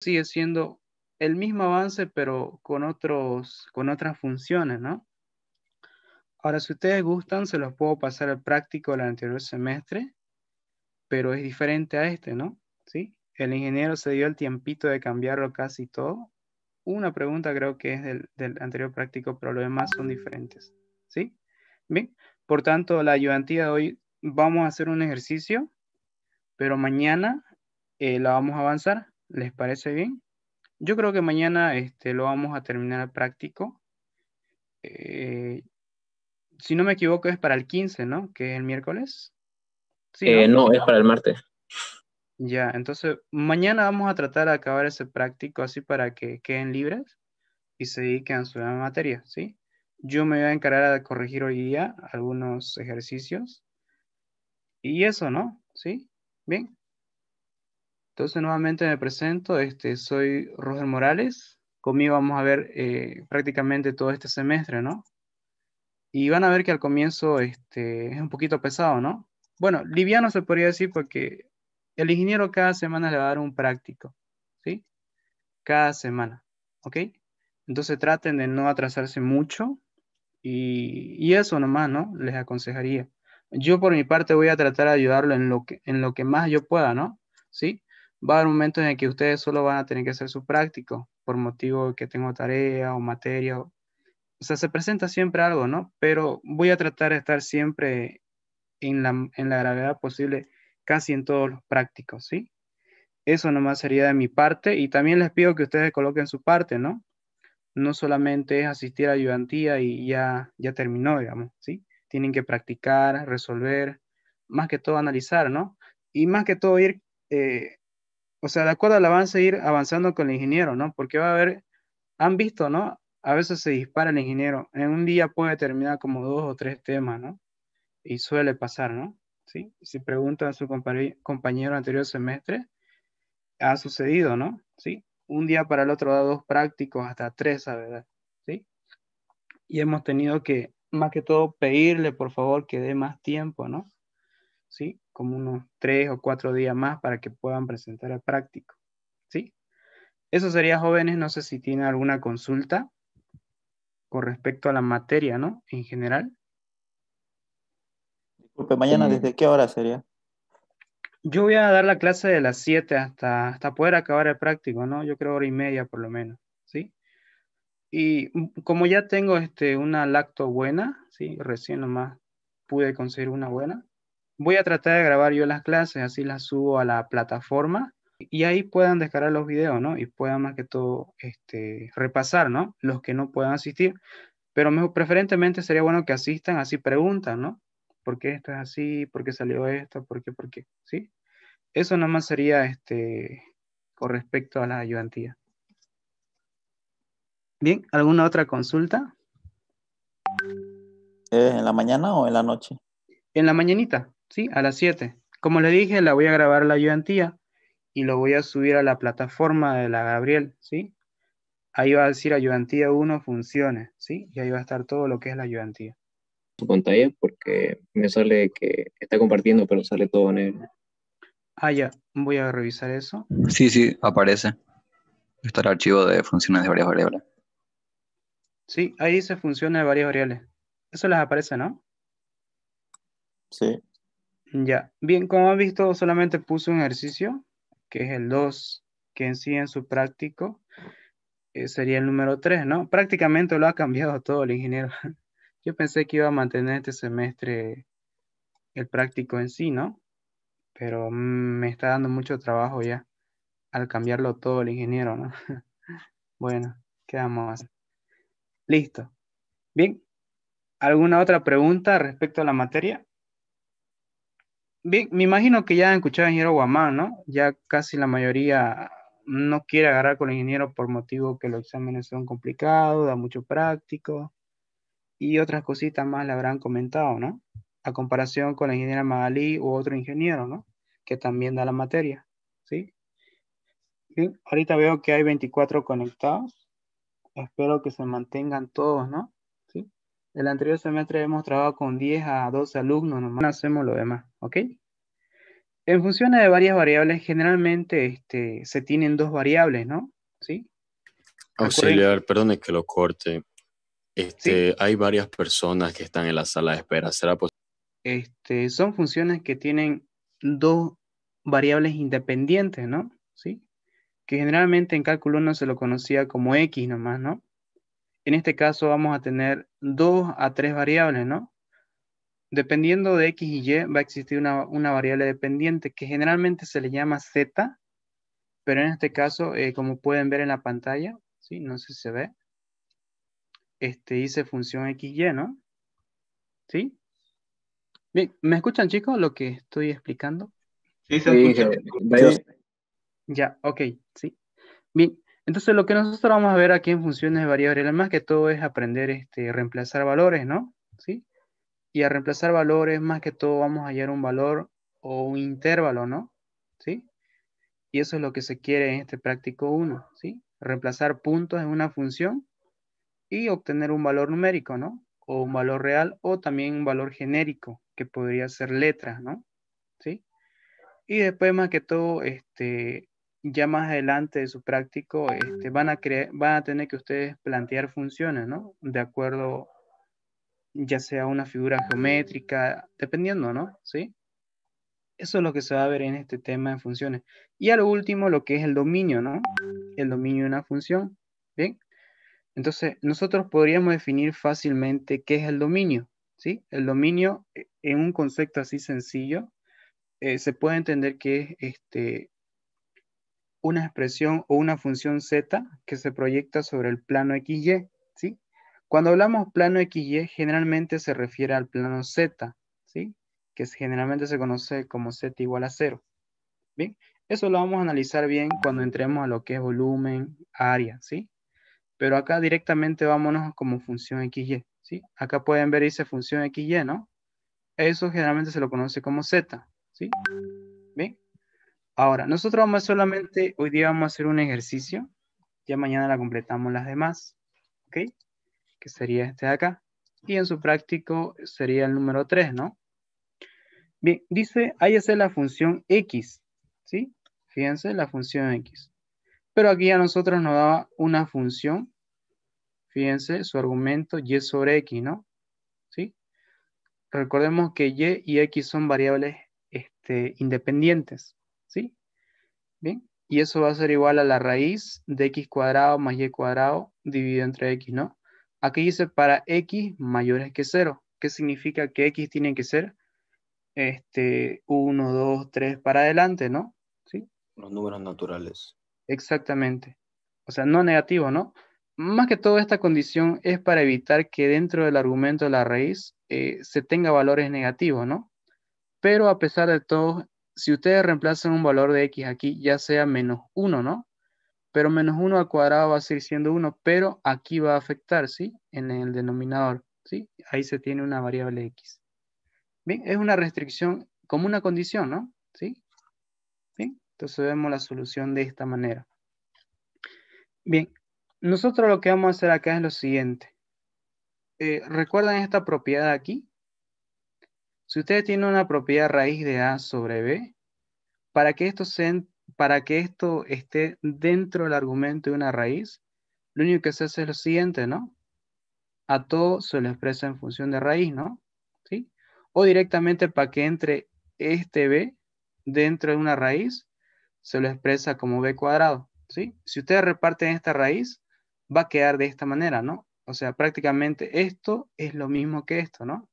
sigue siendo el mismo avance, pero con, otros, con otras funciones, ¿no? Ahora, si ustedes gustan, se los puedo pasar al práctico del anterior semestre, pero es diferente a este, ¿no? ¿Sí? El ingeniero se dio el tiempito de cambiarlo casi todo. Una pregunta creo que es del, anterior práctico, pero los demás son diferentes, ¿sí? Bien, por tanto, la ayudantía de hoy vamos a hacer un ejercicio, pero mañana eh, la vamos a avanzar. ¿Les parece bien? Yo creo que mañana este, lo vamos a terminar práctico. Eh, si no me equivoco, es para el 15, ¿no? Que es el miércoles. Eh, ¿no? es para el martes. Ya, entonces mañana vamos a tratar de acabar ese práctico así para que queden libres y se dediquen a su materia, ¿sí? Yo me voy a encargar de corregir hoy día algunos ejercicios. Y eso, ¿no? ¿Sí? Bien. Entonces, nuevamente me presento, este, soy Roger Morales. Conmigo vamos a ver eh, prácticamente todo este semestre, ¿no? Y van a ver que al comienzo este, es un poquito pesado, ¿no? Bueno, liviano se podría decir porque el ingeniero cada semana le va a dar un práctico, ¿sí? Cada semana, ¿ok? Entonces traten de no atrasarse mucho y, y eso nomás, ¿no? Les aconsejaría. Yo por mi parte voy a tratar de ayudarlo en lo que, en lo que más yo pueda, ¿no? ¿Sí? va a haber momentos en que ustedes solo van a tener que hacer su práctico por motivo que tengo tarea o materia. O, sea, se presenta siempre algo, ¿no? Pero voy a tratar de estar siempre en la, gravedad posible casi en todos los prácticos, ¿sí? Eso nomás sería de mi parte y también les pido que ustedes coloquen su parte, ¿no? No solamente es asistir a ayudantía y ya, ya terminó, digamos, ¿sí? Tienen que practicar, resolver, más que todo analizar, ¿no? Y más que todo ir eh, o sea, de acuerdo van a seguir avanzando con el ingeniero, ¿no? Porque va a haber, han visto, ¿no? A veces se dispara el ingeniero. En un día puede terminar como dos o tres temas, ¿no? Y suele pasar, ¿no? ¿Sí? Si preguntan a su compañero anterior semestre, ha sucedido, ¿no? ¿Sí? Un día para el otro da dos prácticos, hasta tres, ¿verdad? ¿Sí? Y hemos tenido que, más que todo, pedirle, por favor, que dé más tiempo, ¿no? ¿Sí? como unos tres o cuatro días más para que puedan presentar el práctico. ¿Sí? Eso sería jóvenes, no sé si tienen alguna consulta con respecto a la materia, ¿no? En general. Disculpe, mañana eh, desde qué hora sería? Yo voy a dar la clase de las siete hasta, hasta poder acabar el práctico, ¿no? Yo creo hora y media por lo menos, ¿sí? Y como ya tengo este, una lacto buena, ¿sí? Recién nomás pude conseguir una buena. Voy a tratar de grabar yo las clases, así las subo a la plataforma y ahí puedan descargar los videos, ¿no? Y puedan más que todo este, repasar, ¿no? Los que no puedan asistir, pero preferentemente sería bueno que asistan, así preguntan, ¿no? ¿Por qué esto es así? ¿Por qué salió esto? ¿Por qué? ¿Por qué? ¿Sí? Eso nada más sería este, con respecto a la ayudantía. Bien, ¿alguna otra consulta? ¿En la mañana o en la noche? En la mañanita. ¿sí? A las 7. Como le dije, la voy a grabar la ayudantía y lo voy a subir a la plataforma de la Gabriel, ¿sí? Ahí va a decir ayudantía 1 funciones, ¿sí? Y ahí va a estar todo lo que es la ayudantía. ¿Su pantalla porque me sale que está compartiendo, pero sale todo negro. Ah, ya, voy a revisar eso. Sí, sí, aparece. Está el archivo de funciones de varias variables. Sí, ahí dice funciones de varias variables. Eso les aparece, ¿no? Sí. Ya, bien, como han visto, solamente puso un ejercicio, que es el 2, que en sí en su práctico eh, sería el número 3, ¿no? Prácticamente lo ha cambiado todo el ingeniero. Yo pensé que iba a mantener este semestre el práctico en sí, ¿no? Pero mm, me está dando mucho trabajo ya al cambiarlo todo el ingeniero, ¿no? Bueno, quedamos Listo. Bien, ¿alguna otra pregunta respecto a la materia? Bien, me imagino que ya han escuchado ingeniero Guamán, ¿no? Ya casi la mayoría no quiere agarrar con el ingeniero por motivo que los exámenes son complicados, da mucho práctico y otras cositas más le habrán comentado, ¿no? A comparación con la ingeniera Magalí u otro ingeniero, ¿no? Que también da la materia, ¿sí? Bien, ahorita veo que hay 24 conectados. Espero que se mantengan todos, ¿no? El anterior semestre hemos trabajado con 10 a 12 alumnos, nomás hacemos lo demás, ¿ok? En función de varias variables, generalmente este, se tienen dos variables, ¿no? ¿Sí? Auxiliar, perdón que lo corte. Este, Hay varias personas que están en la sala de espera. ¿Será posible? Este, son funciones que tienen dos variables independientes, ¿no? ¿Sí? Que generalmente en cálculo uno se lo conocía como X nomás, ¿no? En este caso vamos a tener dos a tres variables, ¿no? Dependiendo de X y Y va a existir una, variable dependiente que generalmente se le llama Z, pero en este caso, eh, como pueden ver en la pantalla, ¿sí? no sé si se ve, este, dice función Y, ¿no? ¿Sí? Bien, ¿me escuchan chicos lo que estoy explicando? Sí, se escucha. ya, ok, sí. Bien, entonces, lo que nosotros vamos a ver aquí en funciones de variables, más que todo es aprender este, reemplazar valores, ¿no? ¿Sí? Y a reemplazar valores, más que todo vamos a hallar un valor o un intervalo, ¿no? ¿Sí? Y eso es lo que se quiere en este práctico 1, ¿sí? Reemplazar puntos en una función y obtener un valor numérico, ¿no? O un valor real o también un valor genérico, que podría ser letras, ¿no? ¿Sí? Y después, más que todo, este, ya más adelante de su práctico este, van, a van a tener que ustedes plantear funciones, ¿no? De acuerdo, ya sea una figura geométrica, dependiendo, ¿no? ¿Sí? Eso es lo que se va a ver en este tema de funciones. Y a lo último, lo que es el dominio, ¿no? El dominio de una función, ¿bien? Entonces, nosotros podríamos definir fácilmente qué es el dominio, ¿sí? El dominio, eh, en un concepto así sencillo, eh, se puede entender que es este, una expresión o una función z que se proyecta sobre el plano xy, ¿sí? Cuando hablamos plano xy, generalmente se refiere al plano z, ¿sí? Que generalmente se conoce como z igual a cero, Bien, eso lo vamos a analizar bien cuando entremos a lo que es volumen, área, ¿sí? Pero acá directamente vámonos como función xy, ¿sí? Acá pueden ver dice función xy, ¿no? Eso generalmente se lo conoce como z, ¿sí? Bien, Ahora, nosotros vamos solamente, hoy día vamos a hacer un ejercicio, ya mañana la completamos las demás, ¿ok? Que sería este de acá, y en su práctico sería el número 3, ¿no? Bien, dice, es la función x, ¿sí? Fíjense, la función x. Pero aquí a nosotros nos daba una función, fíjense, su argumento y sobre x, ¿no? ¿Sí? Recordemos que y y x son variables este, independientes. ¿sí? Bien, y eso va a ser igual a la raíz de x cuadrado más y cuadrado dividido entre x, ¿no? Aquí dice para x mayores que 0. ¿Qué significa que x tiene que ser este, 1, 2, 3 para adelante, ¿no? ¿Sí? Los números naturales. Exactamente. O sea, no negativo, ¿no? Más que todo esta condición es para evitar que dentro del argumento de la raíz eh, se tenga valores negativos, ¿no? Pero a pesar de todo, si ustedes reemplazan un valor de x aquí, ya sea menos 1, ¿no? Pero menos 1 al cuadrado va a seguir siendo 1, pero aquí va a afectar, ¿sí? En el denominador, ¿sí? Ahí se tiene una variable x. Bien, es una restricción como una condición, ¿no? ¿Sí? Bien, entonces vemos la solución de esta manera. Bien, nosotros lo que vamos a hacer acá es lo siguiente. Eh, ¿Recuerdan esta propiedad aquí? Si usted tiene una propiedad raíz de A sobre B, para que esto, para que esto esté dentro del argumento de una raíz, lo único que se hace es lo siguiente, ¿no? A todo se lo expresa en función de raíz, ¿no? ¿Sí? O directamente para que entre este B dentro de una raíz, se lo expresa como B cuadrado, ¿sí? Si ustedes reparten esta raíz, va a quedar de esta manera, ¿no? O sea, prácticamente esto es lo mismo que esto, ¿no?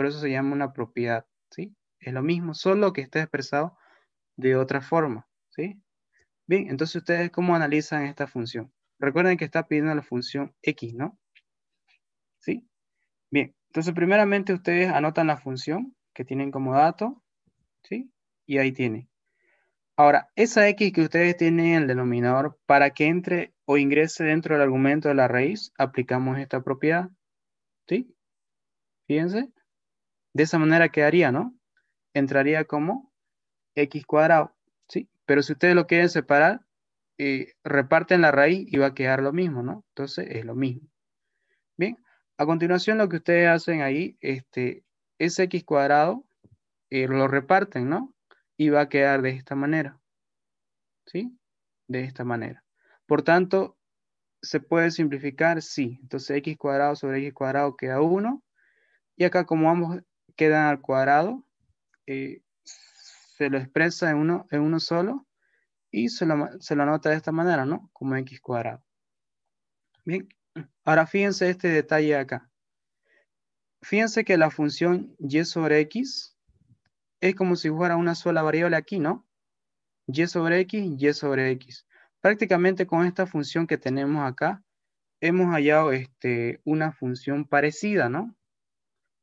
Por eso se llama una propiedad, ¿sí? Es lo mismo, solo que está expresado de otra forma, ¿sí? Bien, entonces ustedes cómo analizan esta función. Recuerden que está pidiendo la función x, ¿no? ¿Sí? Bien, entonces primeramente ustedes anotan la función que tienen como dato, ¿sí? Y ahí tiene. Ahora, esa x que ustedes tienen en el denominador, para que entre o ingrese dentro del argumento de la raíz, aplicamos esta propiedad, ¿sí? Fíjense, de esa manera quedaría, ¿no? Entraría como x cuadrado, ¿sí? Pero si ustedes lo quieren separar, y eh, reparten la raíz y va a quedar lo mismo, ¿no? Entonces es lo mismo. Bien, a continuación lo que ustedes hacen ahí, este, ese x cuadrado, eh, lo reparten, ¿no? Y va a quedar de esta manera, ¿sí? De esta manera. Por tanto, ¿se puede simplificar? Sí. Entonces x cuadrado sobre x cuadrado queda 1. Y acá como ambos quedan al cuadrado, eh, se lo expresa en uno, en uno solo y se lo, anota de esta manera, ¿no? Como x cuadrado. Bien, ahora fíjense este detalle acá. Fíjense que la función y sobre x es como si fuera una sola variable aquí, ¿no? y sobre x, y sobre x. Prácticamente con esta función que tenemos acá, hemos hallado este, una función parecida, ¿no?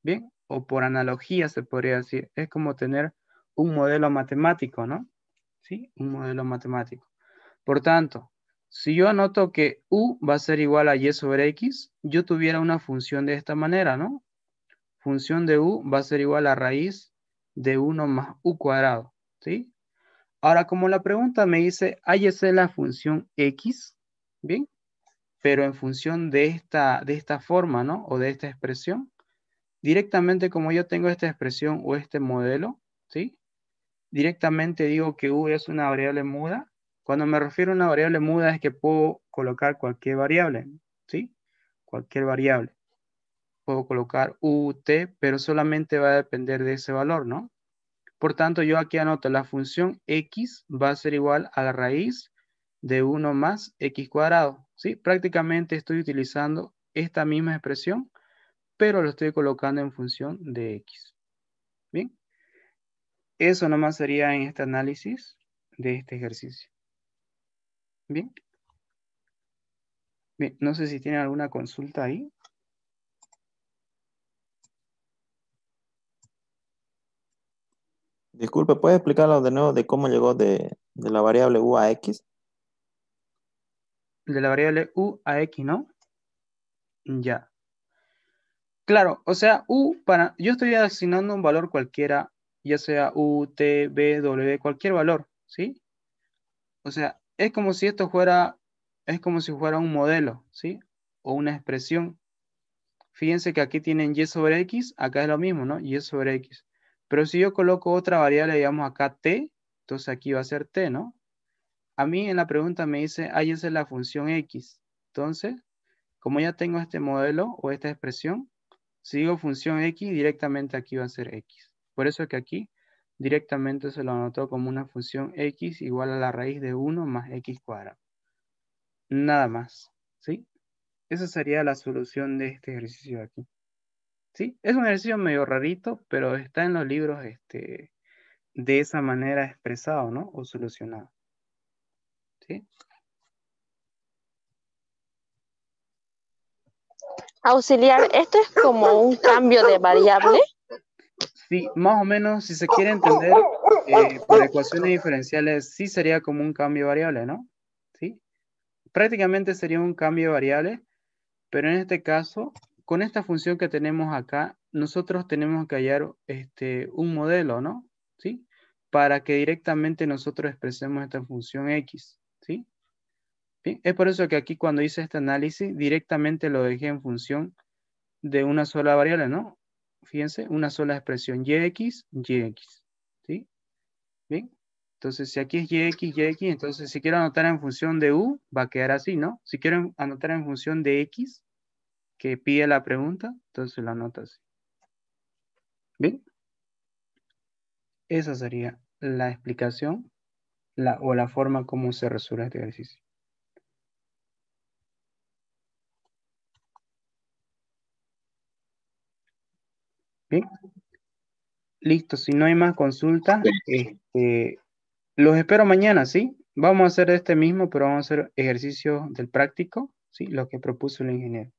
Bien, o por analogía se podría decir, es como tener un modelo matemático, ¿no? ¿Sí? Un modelo matemático. Por tanto, si yo anoto que u va a ser igual a y sobre x, yo tuviera una función de esta manera, ¿no? Función de u va a ser igual a raíz de 1 más u cuadrado, ¿sí? Ahora, como la pregunta me dice, hay es la función x, ¿bien? Pero en función de esta, de esta forma, ¿no? O de esta expresión, Directamente como yo tengo esta expresión o este modelo, ¿sí? Directamente digo que U es una variable muda. Cuando me refiero a una variable muda es que puedo colocar cualquier variable, ¿sí? Cualquier variable. Puedo colocar U, T, pero solamente va a depender de ese valor, ¿no? Por tanto, yo aquí anoto la función x va a ser igual a la raíz de 1 más x cuadrado. ¿sí? Prácticamente estoy utilizando esta misma expresión pero lo estoy colocando en función de X. Bien, eso nomás sería en este análisis de este ejercicio. Bien. no sé si tienen alguna consulta ahí. Disculpe, ¿puede explicarlo de nuevo de cómo llegó de, de, la variable u a x? De la variable u a x, ¿no? Ya. Claro, o sea, U para. Yo estoy asignando un valor cualquiera, ya sea U, T, B, W, cualquier valor, ¿sí? O sea, es como si esto fuera. Es como si fuera un modelo, ¿sí? O una expresión. Fíjense que aquí tienen Y sobre X, acá es lo mismo, ¿no? Y sobre X. Pero si yo coloco otra variable, digamos acá T, entonces aquí va a ser T, ¿no? A mí en la pregunta me dice, ah, es la función X. Entonces, como ya tengo este modelo o esta expresión, si digo función x, directamente aquí va a ser x. Por eso que aquí directamente se lo anotó como una función x igual a la raíz de 1 más x cuadrado. Nada más, ¿sí? Esa sería la solución de este ejercicio de aquí. ¿Sí? Es un ejercicio medio rarito, pero está en los libros este, de esa manera expresado, ¿no? O solucionado. ¿Sí? Auxiliar, esto es como un cambio de variable. Sí, más o menos, si se quiere entender, eh, por ecuaciones diferenciales, sí sería como un cambio de variable, ¿no? Sí. Prácticamente sería un cambio de variable, pero en este caso, con esta función que tenemos acá, nosotros tenemos que hallar este, un modelo, ¿no? ¿Sí? Para que directamente nosotros expresemos esta función x, ¿sí? Es por eso que aquí cuando hice este análisis directamente lo dejé en función de una sola variable, ¿no? Fíjense, una sola expresión, yx, yx, ¿sí? Bien, entonces si aquí es yx, yx, entonces si quiero anotar en función de u, va a quedar así, ¿no? Si quiero anotar en función de x, que pide la pregunta, entonces lo anoto así. Bien, esa sería la explicación o la forma como se resuelve este ejercicio. Listo, si no hay más consultas, este, los espero mañana, ¿sí? Vamos a hacer este mismo, pero vamos a hacer ejercicio del práctico, ¿sí? Lo que propuso el ingeniero.